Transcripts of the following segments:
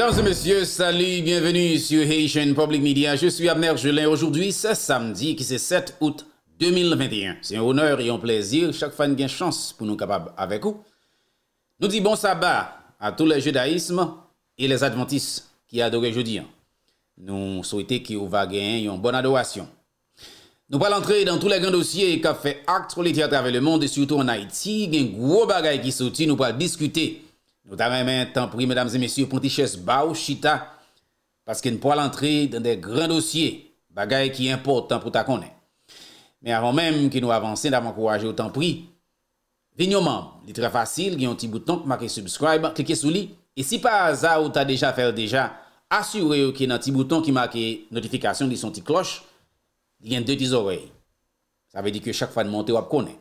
Mesdames et messieurs, salut, bienvenue sur Haitian Public Media. Je suis Abner Julien. Aujourd'hui, c'est samedi, qui c'est 7 août 2021. C'est un honneur et un plaisir. Chaque fan gagne chance pour nous capables avec vous. Nous disons bon sabbat à tous les judaïsmes et les adventistes qui adorent jeudi. Hein. Nous souhaitons que vous gagner une bonne adoration. Nous allons entrer dans tous les grands dossiers qui ont fait acte sur les à travers le monde et surtout en Haïti. Il y a un gros bagage qui soutient. Nous allons discuter Nou ta remen tanpoui, mesdames et messieurs, pon ti ches ba ou chita, paske nou po al antre dan de gran dosye, bagay ki importan pou ta konen. Men avon menm ki nou avanse, nan pou ankoraje ou tanpoui, vinyoman, li tre fasil, gen yon ti bouton ki make subscribe, klike sou li, e si pa aza ou ta deja fer deja, asure yo ki nan ti bouton ki make notifikasyon li son ti kloche, gen de ti zorey. Sa ve di ke chak fan monte wap konen.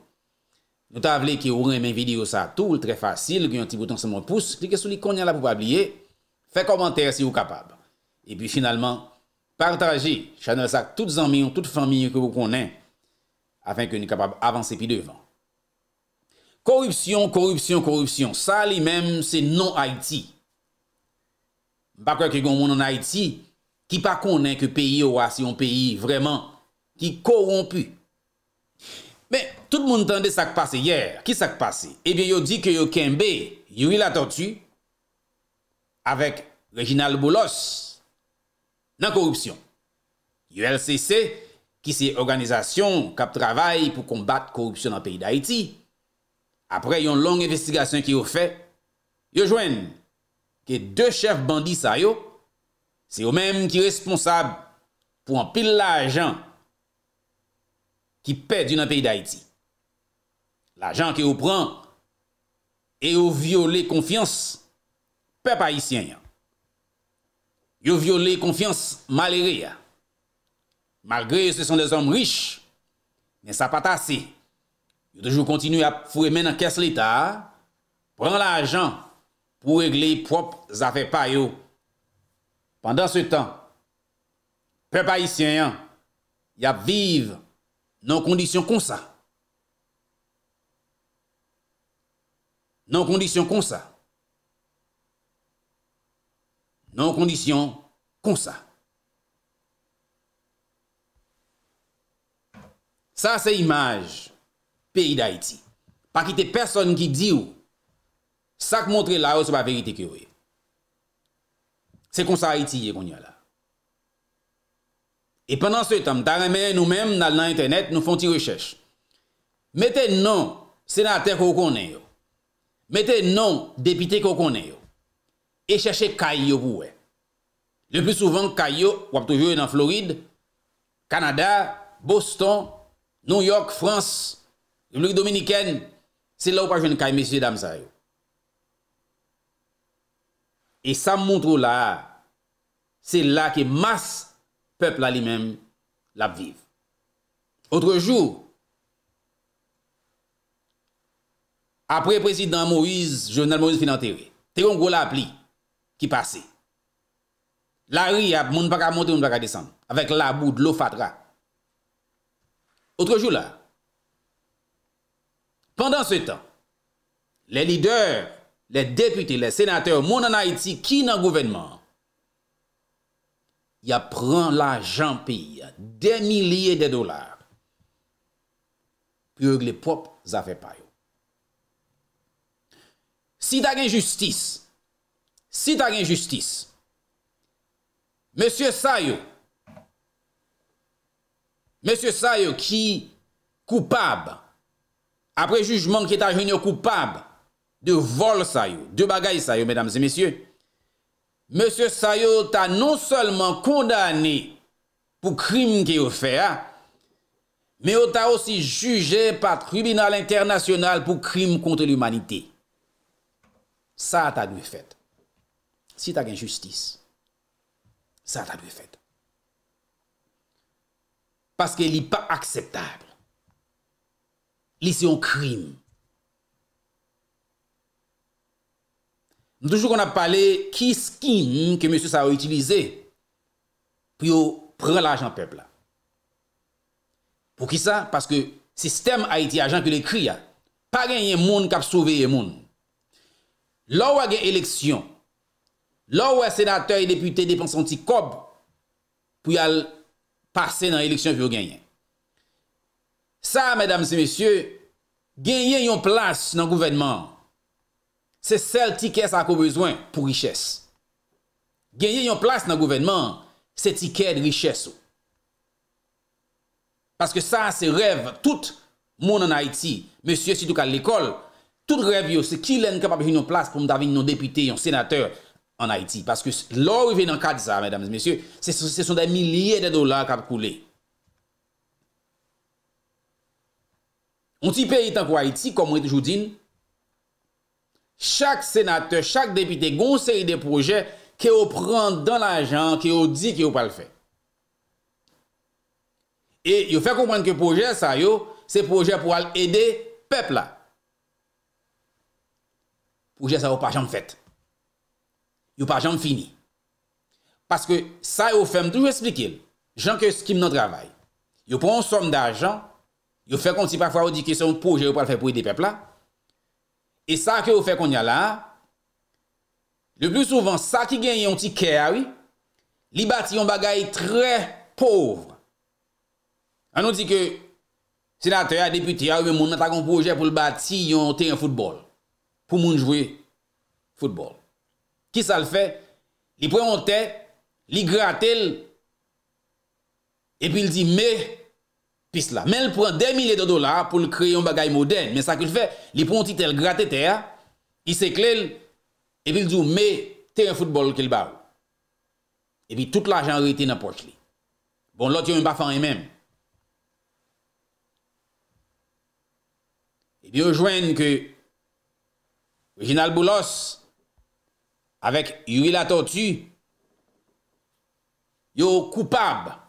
Nou ta avle ki ouren men video sa tout, tre fasil, gwen yon ti bouton seman pouce, klike sou li konyen la pou babliye, fe komenter si ou kapab. E pi finalman, partaje chanel sa tout zanmion, tout fanmion ki ou konen, afen ki ou ni kapab avanse pi devan. Korupsyon, korupsyon, korupsyon, sa li men se non Haiti. Bakwa ki gwen moun an Haiti, ki pa konen ki peyi ou asyon peyi, vreman, ki korompu. E, Men, tout moun tende sak pase yè. Ki sak pase? Ebyo yo di ke yo kenbe yuri la tortue avèk Reginald Boulos nan korupsyon. Yo LCC ki se organizasyon kap travay pou kombat korupsyon nan peyi d'Haïti. Apre yon long investigasyon ki yo fè, yo jwen ke de chef bandi sa yo, se yo mèm ki responsab pou an pil la ajan ki pè d'un an peyi d'Haïti. L'ajan ki ou pran, e ou viole konfians, pè pa yisyen yon. Yo viole konfians malere ya. Malgre se son de zom rich, ne sa pa tasi. Yo toujou kontinu ap fure men an kes l'Etat, pran l'ajan, pou regle yi prop zafè pa yo. Pendan se tan, pè pa yisyen yon, yap viv yon, Non kondisyon kon sa. Non kondisyon kon sa. Non kondisyon kon sa. Sa se imaj peyi da iti. Pa ki te person ki di ou sak montre la ou se pa verite ki ou e. Se kon sa iti ye kon ya la. Et pendant ce temps, ta remèye nou mèm nan l'internet, nou fon ti rechèche. Mète non sénatè kou konè yo, mète non depité kou konè yo, e chèche Kayo pou wè. Le plus souvent, Kayo wap toujou yon nan Floride, Kanada, Boston, New York, France, Louis-Dominikèn, se lè ou pa jouni Kayo messi d'Amzayou. Et sa moun trou la, se lè ki mas Pepl a li men l ap viv. Otre jou, apre presidant Moïse, jounal Moïse Finanterre, Terongo l ap li ki pase. La ri ap moun baka monte, moun baka desan, avek la bou d'lo fatra. Otre jou la, pandan se tan, le lider, le deputi, le senater, moun an Haiti ki nan gouvenman, ya pran l'ajan paye, de miliye de dolar, pi ou glè pop zafè paye. Si ta gen justis, si ta gen justis, mèsyè sa yo, mèsyè sa yo ki koupab, apre jujman ki ta gen yo koupab, de vol sa yo, de bagay sa yo mèdames et mèsyè, Monsye Sayo ta non seulement kondani pou krim ki ou fe a, me ou ta osi juje pat rubinal internasyonal pou krim kontel humanite. Sa ta dwe fet. Si ta gen justice, sa ta dwe fet. Paske li pa akseptable. Li se yon krim. Nou toujou kon ap pale kis kin ke monsye sa ou itilize pou yo pran l'ajan pepla. Pou ki sa? Paske sistem a iti ajan pou l'ekri ya. Pa genye moun kap souveye moun. Lowa gen eleksyon. Lowa senatoy depute depansanti kob pou yal pase nan eleksyon pou yo genye. Sa, mèdames et monsye, genye yon plas nan gouvenman. se sel tikè sa akou bezwen pou richès. Ganyen yon plas nan gouvenman, se tikè di richès ou. Paske sa se rev tout moun an Haiti. Monsye, si tou kal l'ekol, tout rev yo se kilen kapab joun yon plas pou mdavin yon depité, yon senateur an Haiti. Paske lor yon venan kad disa, mesdames et messieurs, se son da milyè de dolar kap koulé. On ti peyi tankou Haiti, komon yon toujou din? chak senate, chak depite gonseri de pouje ke ou pran dan la jan, ke ou di ke ou pal fe. E yo fè kompran ke pouje sa yo, se pouje pou al ede pepla. Pouje sa yo pa jan fèt. Yo pa jan fini. Paske sa yo fèm touj esplike, jan ke skim nan travay. Yo pran son d'ajan, yo fè kon si pak fwa ou di ke son pouje yo pal fe pou ede pepla, E sa ke ou fe konya la, le plus souvent, sa ki gen yon ti kè awi, li bati yon bagay tre povre. An nou di ke, senatè, deputè, awi, e pou moun mè takon projè pou l'bati yon te yon foudbol. Pou moun jwè foudbol. Ki sa l'fè? Li prè yon te, li gratè l, epi l di, mè, Pis la, men l pran de mile de dolar pou l kreye yon bagay modern, men sa ki l fe, li pronti tel gratete ya, i se klel, e bil djou me, te yon futbol ki l ba ou. E bi tout la jan reyte na poch li. Bon, lot yon bafan yon men. E bi yo jwen ke, Reginald Boulos, avek Yurila Tortu, yo koupab, yo koupab,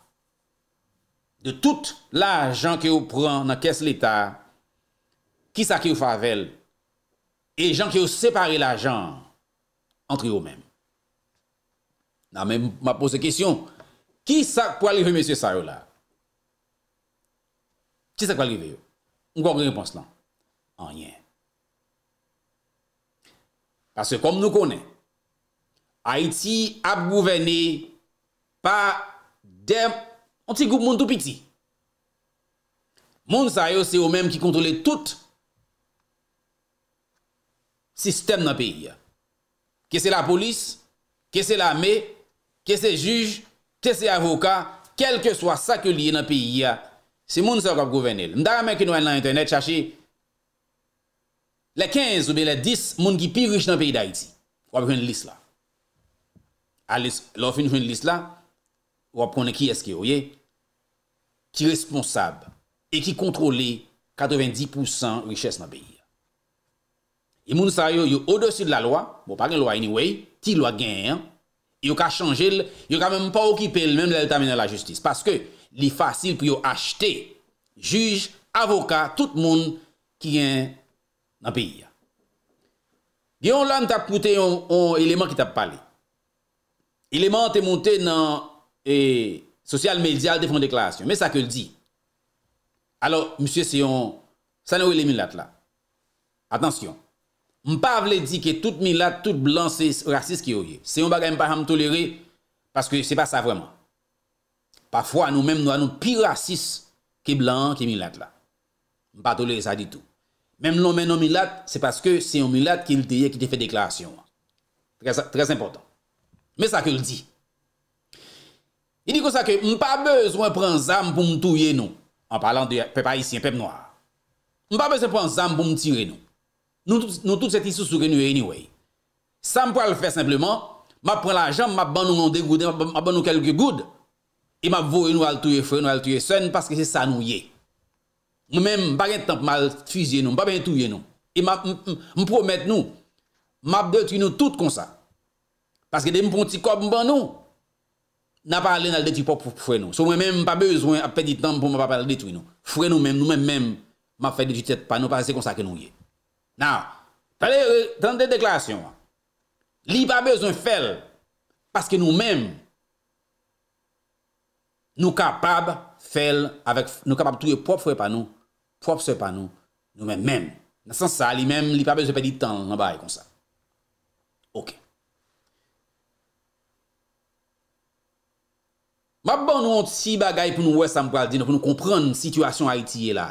de tout l'ajan ki ou pran nan kes l'Etat ki sa ki ou favel e jan ki ou separe l'ajan antri ou men nan men ma pose kesyon, ki sa kwa li ve M. Sarola ki sa kwa li ve mwen konge repons lan anyen pase kom nou konen Haiti ap gouvene pa dem On ti goup moun tou piti. Moun sa yo se yo menm ki kontrole tout sistem nan peyi ya. Ke se la polis, ke se la me, ke se juj, te se avoka, kel ke swa sa ke liye nan peyi ya, se moun sa yo kap gouvenel. Mda rame ki nou en nan internet chache le 15 ou be le 10 moun ki pi rich nan peyi da iti. Wap konen lis la. A lis, lò fin konen lis la, wap konen ki eske yo yey. ti responsab, et ti kontrole 90% richesse nan peyi. Y e moun sa yo yo o dosi la loa, bo pa gen loa anyway, ti loa gen, yo ka chanje, yo ka menm pa okipe l menm lèl tamenè la justis, paske li fasil pou yo achte, juj, avoka, tout moun, ki gen nan peyi. Gen yon lan tap poutè yon eleman ki tap pale. Eleman te montè nan e... Sosyal, medyal, defon deklarasyon. Mè sa ke l di. Alors, msye, se yon, sa nou yon le milat la. Atensyon. M pa vle di ke tout milat, tout blan, se yon racis ki yoye. Se yon bagay m pa ham tolere, paske se pa sa vreman. Parfwa nou mèm nou anou pi racis ki blan, ki milat la. M pa tolere sa ditou. Mèm nou mèm nou milat, se paske se yon milat ki yoye ki te fe deklarasyon. Trez important. Mè sa ke l di. I di kon sa ke m pa bez ou an pren zan pou m touye nou. An palan de pep haisyen, pep noa. M pa bez ou an pren zan pou m tiye nou. Nou tout se ti sou renou anyway. Sa m pou al fe simpleman, m ap pren la jamb, m ap ban nou nan degoude, m ap ban nou kelke goud, e m ap vou renou al touye frenou, al touye senn, paske se sa nou ye. M mèm bagen tanp mal fize nou, m pa ben touye nou. E m promet nou, m ap de tuye nou tout kon sa. Paske de m pon ti kob m ban nou. na pale nan deti pop pou fwe nou. Sou mwen mèm pa bezwen ap pedi tan pou mwen pa pale detwi nou. Fwe nou mèm, nou mèm mèm ma fwe deti tet pa nou, pa se kon sa ke nou ye. Nan, pale nan de deklarasyon, li pa bezwen fel, paske nou mèm nou kapab fel, nou kapab touye pop fwe pa nou, pop se pa nou, nou mèm mèm. Nan san sa, li mèm li pa bezwen pedi tan, nan pale kon sa. Ok. Bab ban nou an ti bagay pou nou wè sam kwa al di nou pou nou komprenn situasyon Haiti yè e la.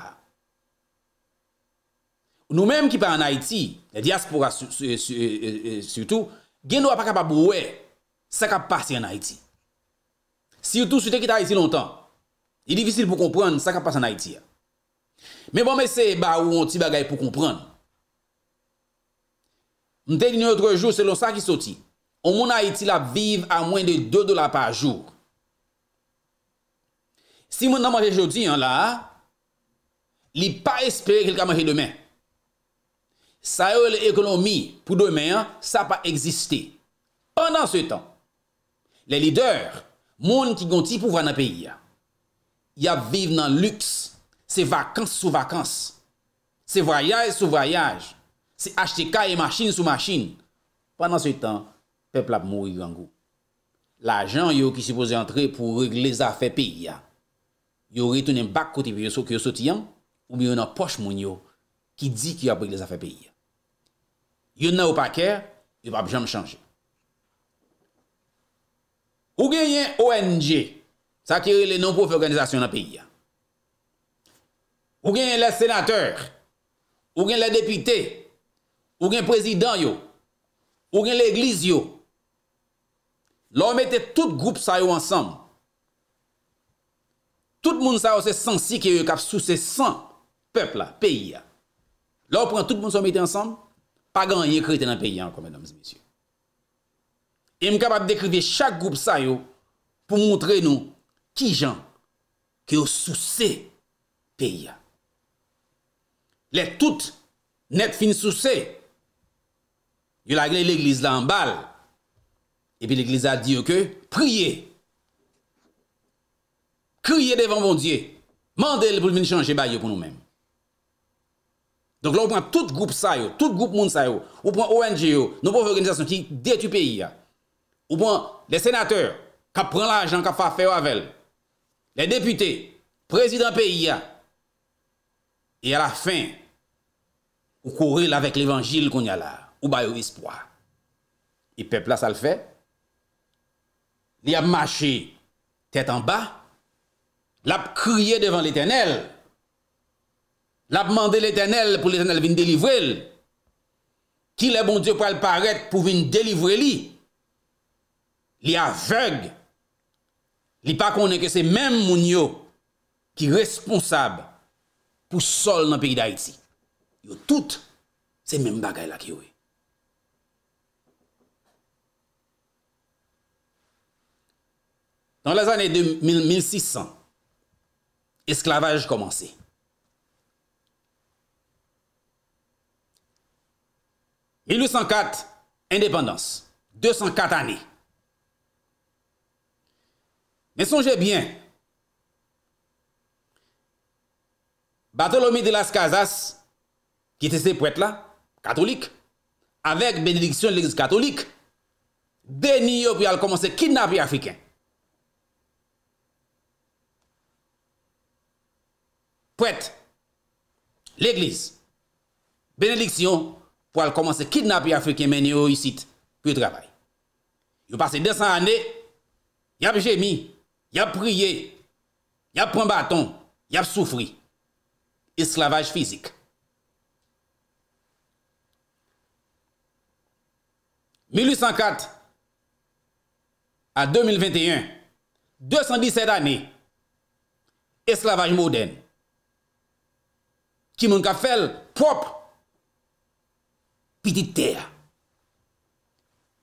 Nou menm ki pa an Haiti, e diaspora sutou, e, gen nou apakap ap wè, sak ap pas yè an Haiti. Siyoutou sutè ki ta Haiti lontan, yè divisil pou komprenn sak ap pas an Haiti ya. Men bon men se, ba ou an ti bagay pou komprenn. Mte di nou yotre jou, selon sa ki soti. O moun Haiti la viv a mwen de 2 dola pa jour. Si moun nan manche jodi an la, li pa espere kelka manche demen. Sa yo le ekonomi pou demen an, sa pa eksiste. Pendan se tan, le lider, moun ki gonti pou vana peyi an, ya vive nan luks, se vakans sou vakans, se vayaj sou vayaj, se achte kaye masin sou masin. Pendan se tan, pepl ap mou yu gangou. La jan yu ki se pose antre pou regle za fe peyi an. yo ritounen bak kote pi yo sotiyan, ou bi yo nan poch moun yo ki di ki yo apri le zafè pi. Yo nan yo pa kè, yo pa apjèm chanjè. Ou gen yon ONG, sa ki re le non nan profe organizasyon nan pi. Ou gen yon le sénateur, ou gen le depité, ou gen prezidant yo, ou gen le gliz yo, lò mète tout group sa yo ansam, ou gen le sénateur, Tout moun sa ou se sensi ki yo kap sou se san pepla, peyya. La ou pran tout moun sa ou mette ansan, pa gan ye krete nan peyya an komèdans mesye. E m kap ap dekrive chak goup sa yo pou moutre nou ki jan ki yo sou se peyya. Le tout net fin sou se. Yo la gle l'eglise la an bal. E pi l'eglise a di yo ke priye kriye devan bon diye, mande li pou min chanje baye pou nou men. Donk la ou pwant tout goup sa yo, tout goup moun sa yo, ou pwant ONG yo, nou pou fè organizasyon ki detu peyi ya, ou pwant le senateur, ka pran la ajan, ka fa fè yo avèl, le depute, prezident peyi ya, e a la fin, ou korel avek l'evangil kon ya la, ou baye yo ispwa. I pepl la sal fè, li a mache tèt an ba, l ap kriye devan l'Eternel, l ap mande l'Eternel pou l'Eternel vin delivre li, ki l e bon Diyo pou al paret pou vin delivre li, li aveg, li pa konen ke se men moun yo ki responsab pou sol nan peyi da etsi. Yo tout se men bagay la ki yo e. Dans la zan e 2600, esclavage commencé. « 1804, indépendance. 204 années. Mais songez bien. Bartholomew de las Casas, qui était ce prêtre-là, catholique, avec bénédiction de l'Église catholique, Denis pour commencer à kidnapper Africains. prête, l'église, bénédiction, pour commencer à kidnapper les Africains mener ici pour le travail. passé 200 années, y a gémi, y a prié, y a pris un bâton, y a souffri. Esclavage physique. « 1804 à 2021, 217 années, esclavage moderne. Ki moun ka fèl prop piti tèya.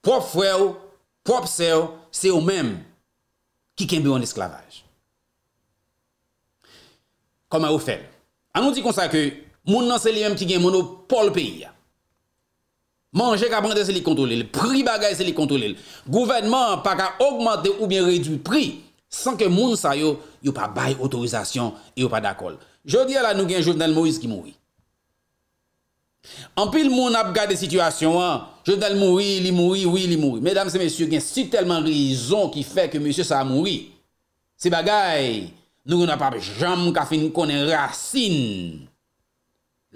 Prop fwèw, prop sèw, sèw mèm ki kèmbe yon esklavaj. Koma ou fèl? An nou di konsa ke, moun nan sè li mèm ki gen moun ou pol peyi ya. Mangey ka bandè sè li kontolèl, pri bagay sè li kontolèl. Gouvenman pa ka augmentè ou bien redwi pri, san ke moun sa yo, yo pa bay otorizasyon, yo pa dakol. Jodi ala nou gen Jouvenel Moïse ki mouri. An pil moun ap gade situasyon an, Jouvenel mouri, li mouri, oui li mouri. Medam se mesyou gen si telman rezon ki fe ke monsye sa a mouri. Se bagay, nou gen ap ap jam ka fin konen rasin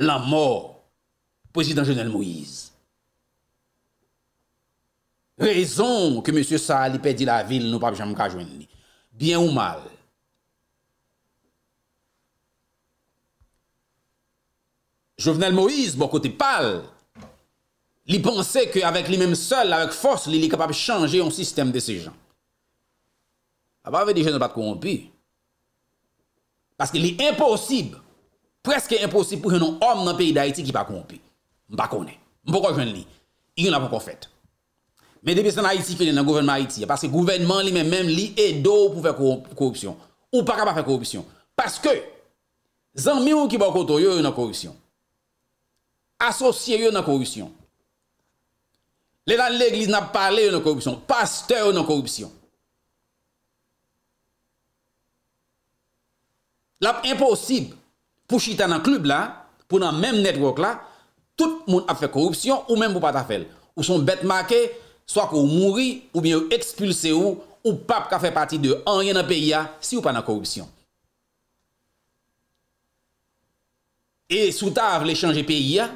la mor, posi dan Jouvenel Moïse. Rezon ke monsye sa a li pedi la vil nou ap ap jam ka jwen li. Bien ou mal, Jovenel Moïse, bon kote pal, li ponsè ke avèk li mèm sèl, avèk fòs, li li kapab chanjè yon sistem de se jan. Ah a pa avèk di jè nan bat korompi. Paske li imposib, preske imposib pou jè nan om nan pèri d'Haïti ki bat korompi. M'ba konè. M'po kò jè nan li. Yon nan pou kon fèt. Mè di pè sè nan Haïti, fè nan nan gouvenman Haïti, apaske gouvenman li mèm mèm li e do pou fè koropsyon. Ou pa kapa fè koropsyon. Paske zan mi ou ki bako to yon yon koropsyon. asosye yo nan korupsyon. Le lan l'Eglise nan pale yo nan korupsyon, pasteur yo nan korupsyon. La ap imposib, pou chita nan klub la, pou nan menm netwok la, tout moun ap fe korupsyon, ou menm pou patafel. Ou son bet make, swak ou mouri, ou bin ou ekspulse ou, ou pap ka fe pati de anyen nan peyi ya, si ou pa nan korupsyon. E sou ta avle chanje peyi ya,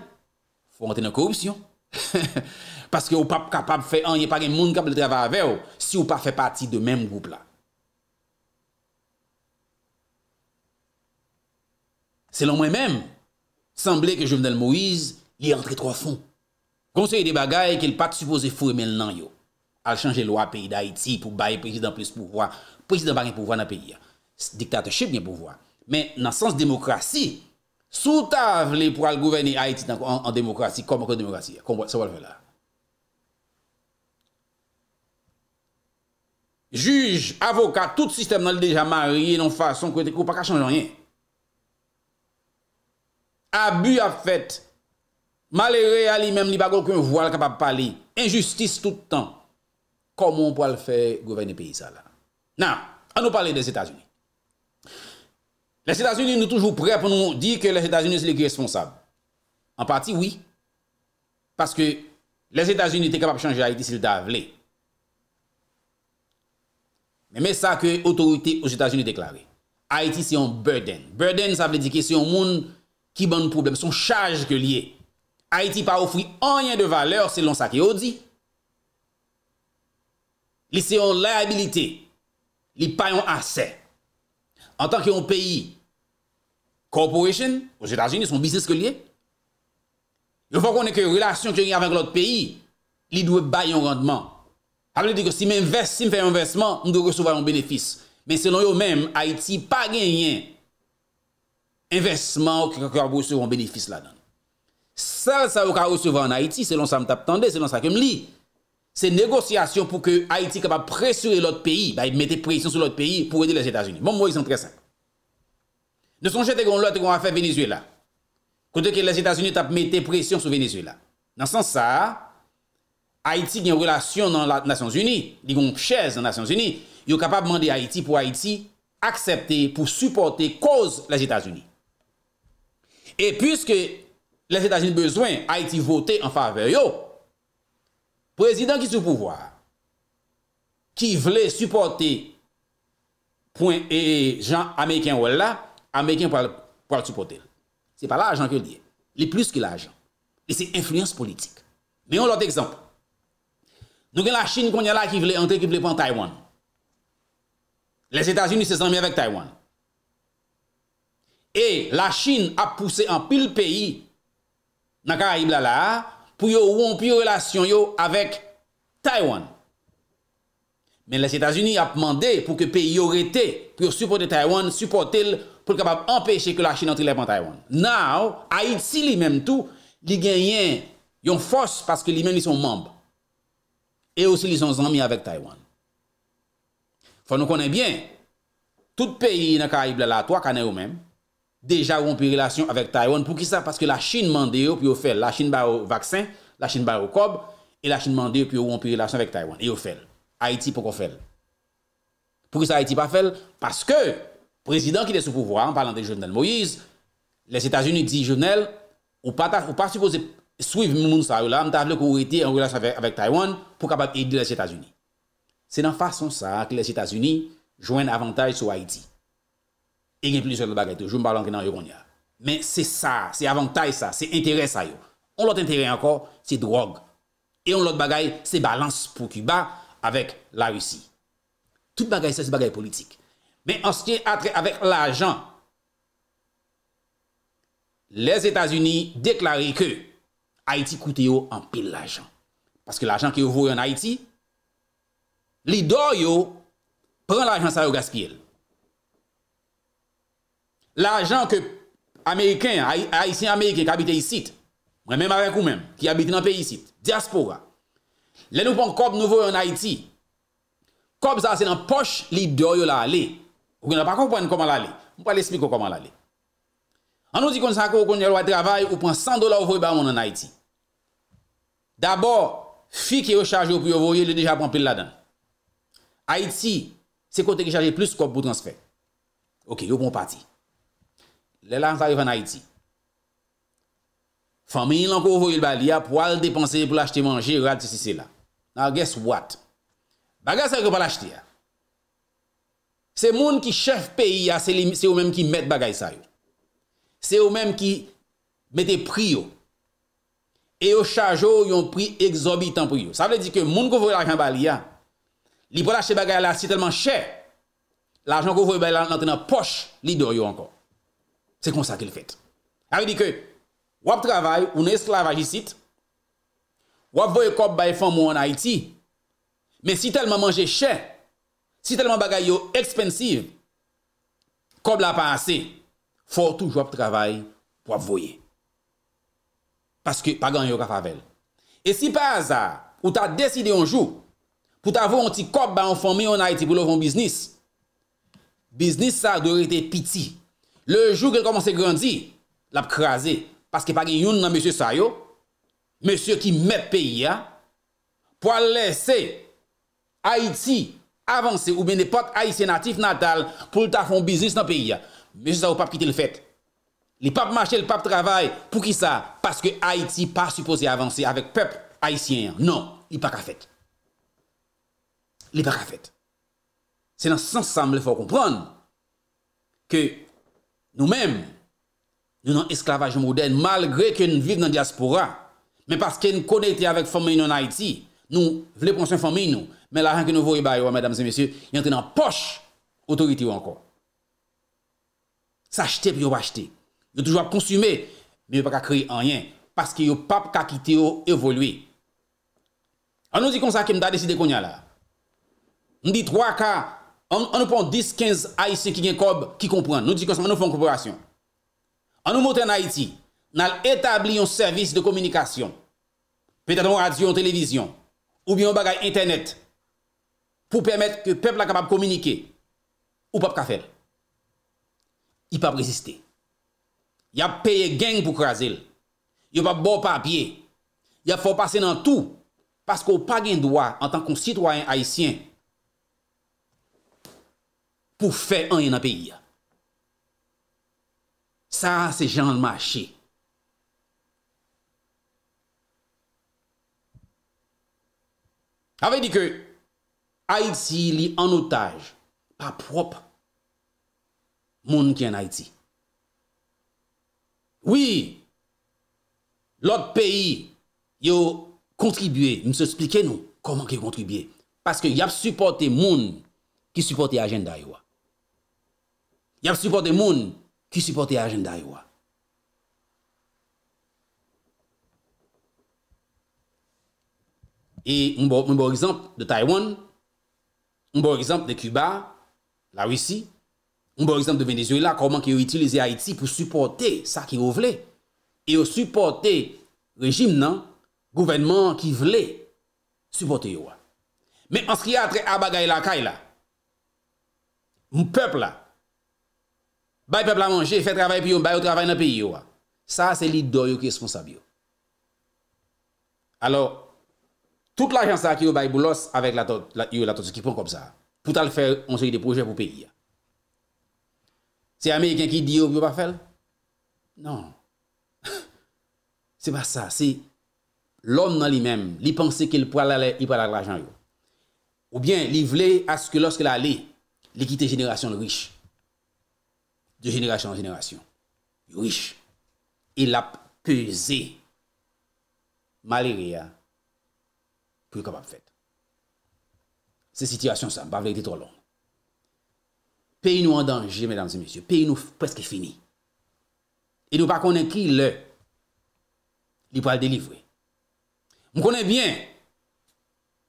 Ou ante nan korupsyon. Paske ou pa kapab fe an, ye pa gen moun kap le drava ave ou, si ou pa fe pati de menm goup la. Selon mwen menm, sanble ke Jovenel Moïse, li entre tro fond. Konseye de bagay ke l pat suppose fure men nan yo. Al chanje lwa peyi da Haiti pou baye prezidant plus pouvoi. Prezidant bagay pouvoi nan peyi. Diktatoshib gen pouvoi. Men nan sens demokrasi, Sou ta vle pou al gouveni Haïti An demokrasi, kom akon demokrasi Kom sa wal vle la Juge, avoka Tout sistem nan li deja marie Non fason kwen te kou pa kachan janyen Abu a fèt Malere a li mem li bago Kwen wal kapap pali Injustis toutan Koman pou al fè gouveni pi sa la Nan, an nou pali de Sétats-Unis Les Etats-Unis nou toujou prè pou nou di ke les Etats-Unis sou lè ki responsable. An pati, oui. Paske les Etats-Unis te kapap chanje Haïti sil da vle. Mè mè sa ke otorite os Etats-Unis deklare. Haïti se yon burden. Burden sa vle di ke se yon moun ki ban poublem. Son chaj ke liye. Haïti pa ofri anyen de valeur selon sa ke ou di. Li se yon liabilite. Li payon asè. En tanke yon peyi, corporation, pou se tarjin, yon son bisis ke liye. Yon fwa konen ke yon relasyon ke yon yon avan ke lout peyi, li dwe bay yon rendman. Able di ke si men invest, si men fè yon investman, m de recevay yon benefis. Men selon yon men, Haiti pa genyen investman ou ki kakar bouse yon benefis la dan. Sa, sa yon ka recevay an Haiti, selon sa m tap tande, selon sa kem liye. Se negosyasyon pou ke Haiti kapap presyure lout peyi, ba yi mette presyon sou lout peyi pou edi les Etats-Unis. Bon, mou yi san presep. Neson jete yon lot yon afe Venezuela, kote ke les Etats-Unis tap mette presyon sou Venezuela. Dansan sa, Haiti yon relasyon nan Lats-Nations-Unis, yon chèze nan Lats-Nations-Unis, yon kapap mande Haiti pou Haiti aksepte pou supporte koz les Etats-Unis. Et pwiske les Etats-Unis bezwen, Haiti voté an faveyo, Prezident ki sou pouvoar, ki vle supporte pwen e, e jan Amerikyan wè la, Amerikyan pou al supporte. Se pa la ajan ke liye. Li plus ki la ajan. E se influence politik. Mè yon lot ekzamp. Nou gen la chine kon yon la ki vle entre ki vle pou an Taiwan. Les Etats-Unis se san mi avèk Taiwan. E la chine ap pousse an pil peyi nan ka aib la la pou yo wampi yo relasyon yo avèk Taiwan. Men les Etats-Unis ap mande pou ke peyi yo rete, pou yo supporte Taiwan, supporte el pou kapap empèche ke la Chinatrilèp an Taiwan. Nou, a it si li menm tou, li genyen yon fos paske li menm li son mamb. E osi li son zanmi avèk Taiwan. Fò nou konè bien, tout peyi yon akayib lalat wak anè ou menm, Deja woun pi relasyon avèk Taywan pou ki sa Paske la Chin mande yo, pi yo fel La Chin bayo vaksen, la Chin bayo kob E la Chin mande yo, pi yo woun pi relasyon avèk Taywan E yo fel, Haiti pou ko fel Pou ki sa Haiti pa fel? Paske, prezident ki de sou pouvwa An palan de Jovenel Moïse Les Etats-Unis di Jovenel Ou pa suppose, swiv moun sa ou la Mta avle kou ou eti an relasyon avèk Taywan Pou kapat edi les Etats-Unis Se nan fason sa, ki les Etats-Unis Jwen avantaj sou Haiti E gen plis yon bagay te, joun balan ki nan yon ronya. Men se sa, se avantaj sa, se interès sa yo. On lot interès ankor, se drog. E on lot bagay se balans pou Cuba avèk la russi. Tout bagay se, se bagay politik. Men anske atre avèk l'ajan, les Etats-Unis deklari ke Haiti koute yo an pil l'ajan. Paske l'ajan ki yo vou yon Haiti, li dor yo, pren l'ajan sa yo gaspyele. La jan ke Ameriken, Haitien Ameriken ki habite yisit, mwen mèm avèk ou mèm, ki habite nan pe yisit, diaspora, lè nou pon kob nouvo yon Haiti, kob sa se nan poche li do yon la ale, ou gen la pa konpwen koman la ale, mwen pa l'esplik yon koman la ale. An nou di kon san kon, kon yon lwa travay, ou pon 100 do la ouvoy ba moun an Haiti. D'abord, fi ki yo chaje yon pou yon ouvoy, yon lè deja pon pil la dan. Haiti, se kon te ki chaje plus kob pou transprek. Ok, yo pon pati. Le lan sa yon anay ti. Fame yon lan kou vwe yon bali ya, pou al depanse pou l'achete manje, rati si se la. Now guess what? Bagay sa yon pou l'achete ya. Se moun ki chef peyi ya, se ou menm ki met bagay sa yon. Se ou menm ki mette priyo. E yo chajo yon pri exobitant priyo. Sa vle di ke moun kou vwe l'achete bali ya, li pou l'achete bagay la si telman chè. La joun kou vwe yon bali la, lantè nan poch li dor yo ankon. Se kon sa ke l fèt. Ardi ke, wap travay, ou ne slavajisit, wap voye kop baye fòm ou anay ti, men si telman manje chè, si telman bagay yo ekspensiv, kop la pa asè, fò touj wap travay pou wap voye. Paske pa gan yo kafavel. E si pa azar, ou ta deside yon jou, pou ta voun ti kop baye fòm ou anay ti pou lòvon biznis, biznis sa dòre te piti Le joug el koman se grandi, l ap krasi, paske pa gen yon nan Monsie Sayo, Monsie ki me peyi ya, pou a lese Haiti avanse ou ben de pot Haitien natif natal pou l ta fon bizis nan peyi ya. Monsie Sayo pap kite l fèt. Li pap mache, li pap travaye, pou ki sa? Paske Haiti pa suppose avanse avèk pep Haitien. Non, li pa ka fèt. Li pa ka fèt. Se nan s'ansamble fò kompran ke Nou men, nou nan esklavaj mouden, malgre ke nou vive nan diaspora, men paske nou koneyte avek fomey nou na Haiti, nou vleponsen fomey nou, men la renke nou vowe baywa, men damse mesye, yon te nan poche otorite yo ankon. S'achete pi yo wachete, yo toujwa konsume, men yo pa ka kreye anyen, paske yo pa pa ka kite yo evolwe. An nou di kon sa ke mda desi dekonya la. Mdi 3 ka... an nou pon 10-15 Aisyen ki gen kob ki kompren, nou di konsman nou fon korporasyon. An nou moten na Haiti, nan etabli yon servis de komunikasyon, peta ton radyon, televizyon, ou bi yon bagay internet, pou permèt ke pepl la kapap komunike, ou pap kafel. Y pa preziste. Ya peye geng pou krasel. Yo pa bo pa apye. Ya fò passe nan tout, paske ou pa gen doa, an tan kon sitwayen Aisyen, pou fè an yon apèy ya. Sa, se jan l'mache. Awe di ke, Haiti li an otaj, pa prop, moun ki an Haiti. Oui, l'ot pèy yo kontribuye, mse explike nou, koman ki kontribuye, paske yap supporte moun ki supporte agenda yon a. Y ap supporte moun ki supporte ajen da ywa. E yon bo bon exemple de Taiwan, yon bo exemple de Cuba, la Risi, yon bo exemple de Venezuela, koman non, ki yo itilize Haiti pou supporte sa ki yo vle. E yo supporte rejim nan, gouvenman ki vle supporte yowa. Men ans ki yatre Abagay lakay la, moun pepl la, Bay pepla manje, fè travay piyo, bay ou travay nan piyo. Sa, se li do yo ki responsab yo. Alors, tout l'agen sa ki yo bay boulos avèk yo la totse ki pon kom sa. Poutal fè, on se li de proje pou piyo. Se Ameriken ki di yo pou pa fèl? Non. Se pa sa, se l'om nan li menm, li pense ke li pral ale, li pral ale l'agen yo. Ou bien, li vle aske lorske la le, li kite jeneration le wish. De jeneration en jeneration. Yorish. Il ap pese. Maliria. Pou yon kap ap fet. Se sityasyon sa. Ba vle ete tro long. Pe yon ou an danje, pe yon ou preske fini. E nou pa konen ki le li pou al delivre. Mou konen bien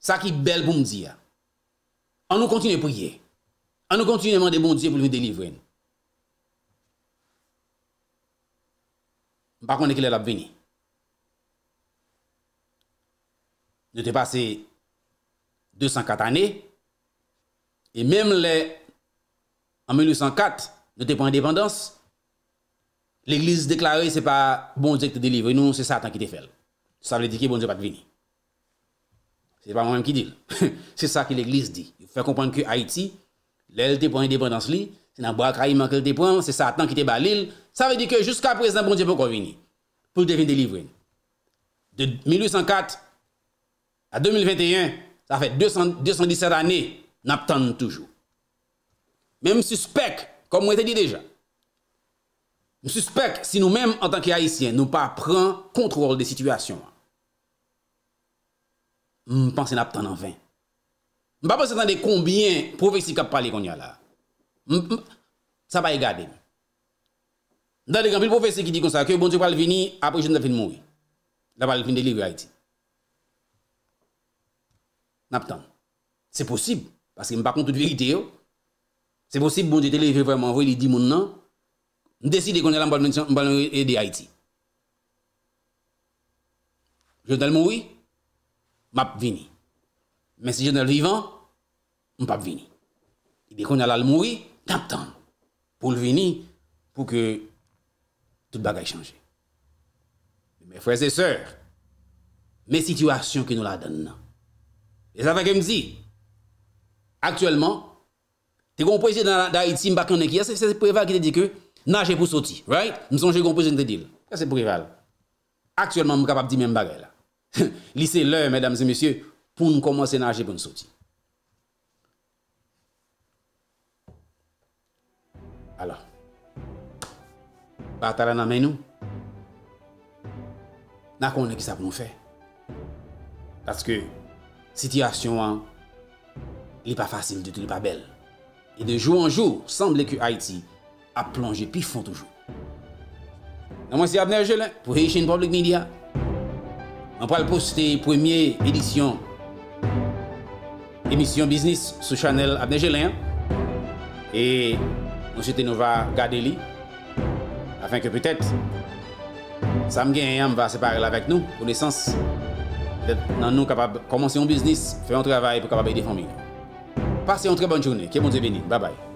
sa ki bel pou mdia. An nou kontine priye. An nou kontine mande moun diye pou loun delivre nou. Mpa konen ki lè l ap vini. Ndè te pase 204 anè, e mèm lè, an menu 104, ndè te pon indépendans, l'Eglise deklare, se pa bon jèk te délivre. Nou, se sa tan ki te fel. Sa vè di ki bon jèk pat vini. Se pa mèm ki dil. Se sa ki l'Eglise di. Fè kompon ki Haiti, lè l te pon indépendans li, se pa mèm ki lè l ap vini. Se nan bo akra yi mankel te pon, se sa tan ki te balil, sa ve di ke jiska prez nan bon diyon pou kon vini, pou te vin delivrin. De 1804 a 2021, sa fe 217 ane, nap tan toujou. Men msuspek, kon mwen te di deja, msuspek si nou menm an tan ki haisyen nou pa pran kontrol de situasyon. Mpense nap tan an ven. Mpa pa se tan de konbyen profeksi kap pale kon ya la. sa pa yi e gade. Dan dekan, pi l'profese ki di konsa, ki yo bon di pal vini, apri jen dal fin moui. Dal pal fin delivri a iti. Nap tan. Se posib, pasi m pa kontu di verite yo, se posib bon di delivri vreman, vwe li di moun nan, m deside konye la mbal menisyon, m bal menisyon de a iti. Jen dal moui, map vini. Men si jen dal vivan, m pap vini. Di konye la moui, Taptan pou l vini pou ke tout bagay chanje. Mè fwè se sèr, mè situasyon ki nou la dèn nan. E sa ta ke m zi? Aktuellement, te kompoziye da itim bakan nekia, se se prival ki te di ke, nage pou soti, right? M sonje kompoziye n te dil. Se se prival. Aktuellement m kapap di mè m bagay la. Lise lè, mèdames et messieurs, pou m komanse nage pou n soti. Bata la nan men nou Na konen ki sa pou nou fe Tatske Sityasyon an Li pa fasil, li pa bel E de jou an jou Semble ki Haiti A plonje pi fon toujou Nan mwen si Abner Jelen Pou heye chen public media Mwen pal poste premier edisyon Emisyon business Sou chanel Abner Jelen E nous allons nous garder lui, afin que peut-être, Sam me va va séparer avec nous, pour le sens nous commencer un business, faire un travail pour capable aider la famille. Passez une très bonne journée. Que bon Dieu bénisse. Bye bye.